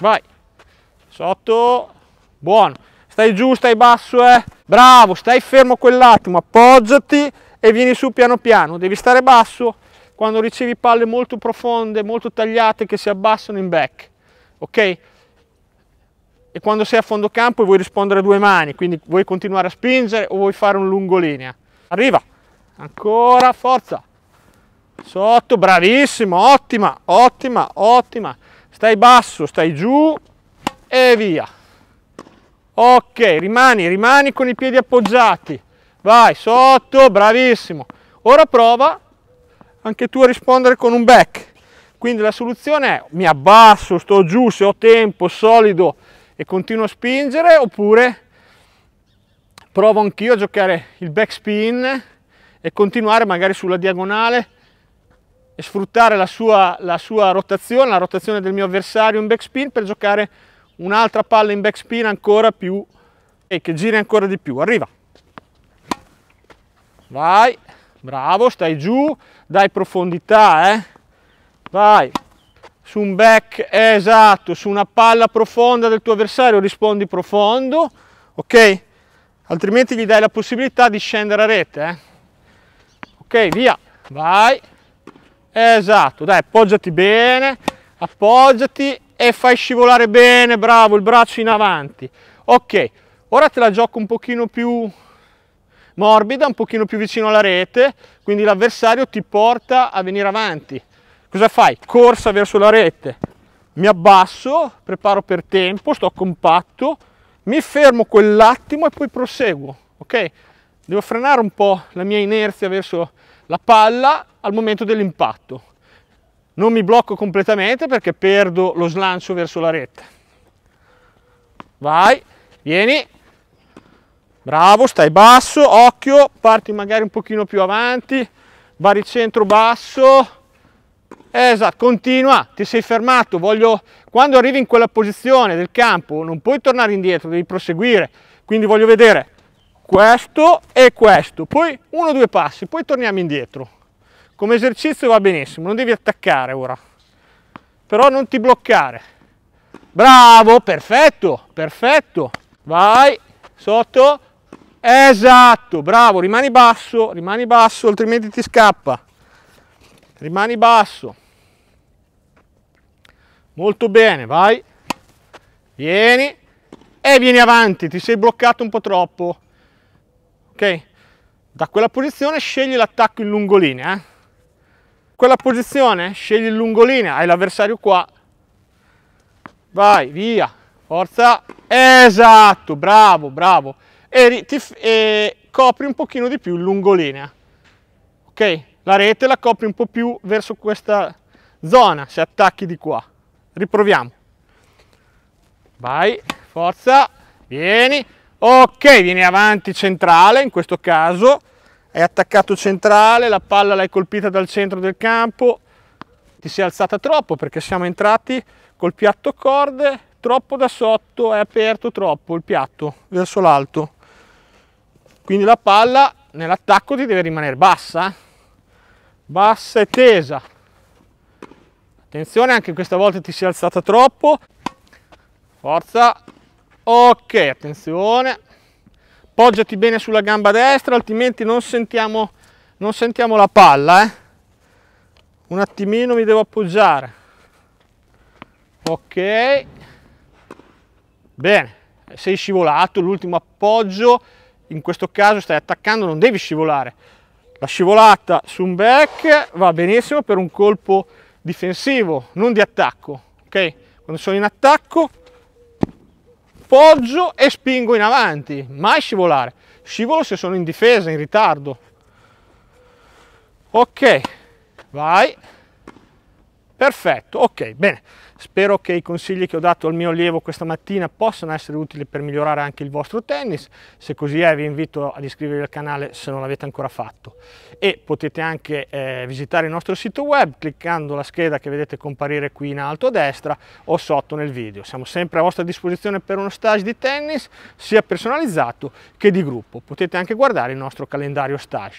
vai, sotto, buono, stai giù, stai basso, eh, bravo, stai fermo quell'attimo, appoggiati e vieni su piano piano, devi stare basso quando ricevi palle molto profonde, molto tagliate che si abbassano in back, ok? E quando sei a fondo campo e vuoi rispondere a due mani, quindi vuoi continuare a spingere o vuoi fare un lungolinea. Arriva, ancora, forza, sotto, bravissimo, ottima, ottima, ottima stai basso, stai giù e via. Ok, rimani, rimani con i piedi appoggiati. Vai, sotto, bravissimo. Ora prova anche tu a rispondere con un back. Quindi la soluzione è mi abbasso, sto giù, se ho tempo, solido e continuo a spingere, oppure provo anch'io a giocare il backspin e continuare magari sulla diagonale e sfruttare la sua, la sua rotazione, la rotazione del mio avversario in backspin per giocare un'altra palla in backspin ancora più e che giri ancora di più. Arriva. Vai. Bravo, stai giù, dai profondità, eh. Vai. Su un back, esatto, su una palla profonda del tuo avversario rispondi profondo, ok? Altrimenti gli dai la possibilità di scendere a rete, eh. Ok, via. Vai. Esatto, dai, appoggiati bene, appoggiati e fai scivolare bene, bravo, il braccio in avanti. Ok, ora te la gioco un pochino più morbida, un pochino più vicino alla rete, quindi l'avversario ti porta a venire avanti. Cosa fai? Corsa verso la rete, mi abbasso, preparo per tempo, sto compatto, mi fermo quell'attimo e poi proseguo, ok? Devo frenare un po' la mia inerzia verso la palla, al momento dell'impatto. Non mi blocco completamente perché perdo lo slancio verso la retta. Vai, vieni. Bravo, stai basso, occhio, parti magari un pochino più avanti, baricentro basso. Esatto, continua, ti sei fermato, voglio... Quando arrivi in quella posizione del campo non puoi tornare indietro, devi proseguire. Quindi voglio vedere questo e questo, poi uno o due passi, poi torniamo indietro. Come esercizio va benissimo, non devi attaccare ora, però non ti bloccare. Bravo, perfetto, perfetto. Vai, sotto. Esatto, bravo, rimani basso, rimani basso, altrimenti ti scappa. Rimani basso. Molto bene, vai. Vieni e vieni avanti, ti sei bloccato un po' troppo. Ok? Da quella posizione scegli l'attacco in lungolinea, eh? quella posizione, scegli il lungolinea, hai l'avversario qua, vai, via, forza, esatto, bravo, bravo, e, ti, e copri un pochino di più il lungolinea, ok? La rete la copri un po' più verso questa zona, se attacchi di qua, riproviamo, vai, forza, vieni, ok, vieni avanti centrale in questo caso, è attaccato centrale, la palla l'hai colpita dal centro del campo, ti sei alzata troppo perché siamo entrati col piatto corde, troppo da sotto, è aperto troppo il piatto verso l'alto. Quindi la palla nell'attacco ti deve rimanere bassa, eh? bassa e tesa. Attenzione, anche questa volta ti sei alzata troppo. Forza. Ok, attenzione poggiati bene sulla gamba destra altrimenti non sentiamo, non sentiamo la palla eh. un attimino mi devo appoggiare ok bene sei scivolato l'ultimo appoggio in questo caso stai attaccando non devi scivolare la scivolata su un back va benissimo per un colpo difensivo non di attacco ok quando sono in attacco poggio e spingo in avanti, mai scivolare. Scivolo se sono in difesa, in ritardo. Ok, vai. Perfetto, ok, bene. Spero che i consigli che ho dato al mio allievo questa mattina possano essere utili per migliorare anche il vostro tennis. Se così è vi invito ad iscrivervi al canale se non l'avete ancora fatto. E potete anche eh, visitare il nostro sito web cliccando la scheda che vedete comparire qui in alto a destra o sotto nel video. Siamo sempre a vostra disposizione per uno stage di tennis sia personalizzato che di gruppo. Potete anche guardare il nostro calendario stage.